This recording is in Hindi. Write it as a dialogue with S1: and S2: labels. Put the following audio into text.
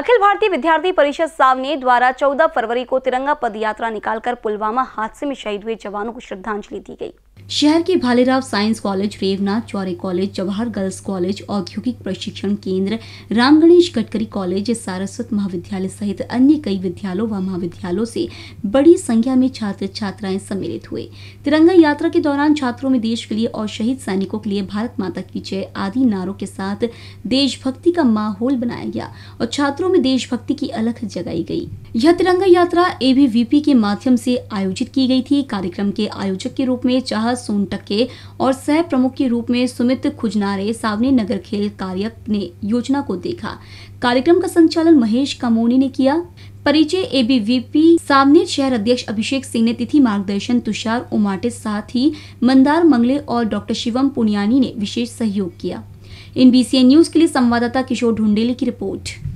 S1: अखिल भारतीय विद्यार्थी परिषद सावने द्वारा 14 फरवरी को तिरंगा पदयात्रा निकालकर पुलवामा हादसे में शहीद हुए जवानों को श्रद्धांजलि दी गई शहर के Bhalerao science college Revnath Chaure college Jawahar girls college औद्योगिक प्रशिक्षण केंद्र राम गणेश गडकरी कॉलेज सारस्वत महाविद्यालय सहित अन्य कई विद्यालयों व महाविद्यालयों से बड़ी संख्या में छात्र छात्राएं सम्मिलित हुए तिरंगा यात्रा के दौरान छात्रों में देश के लिए और शहीद सैनिकों के लिए भारत माता की जय आदि नारों के साथ देशभक्ति का माहौल बनाया गया और छात्रों में देशभक्ति की अलग जगाई गई यह तिरंगा यात्रा एबीवीपी के माध्यम से आयोजित की गई थी कार्यक्रम के आयोजक के रूप में चाह शाह सोनटके और सह प्रमुख के रूप में सुमित खुजनारे सावनी नगर खेल कार्यक ने योजना को देखा कार्यक्रम का संचालन महेश कमोनी ने किया परिचय एबीवीपी सामने शहर अध्यक्ष अभिषेक सिंह ने तिथि मार्गदर्शन तुषार उमाटे साथ ही मंदार मंगले और डॉक्टर शिवम पुनियानी ने विशेष सहयोग किया इन बीसीएन न्यूज के लिए संवाददाता किशोर ढुंडेली की रिपोर्ट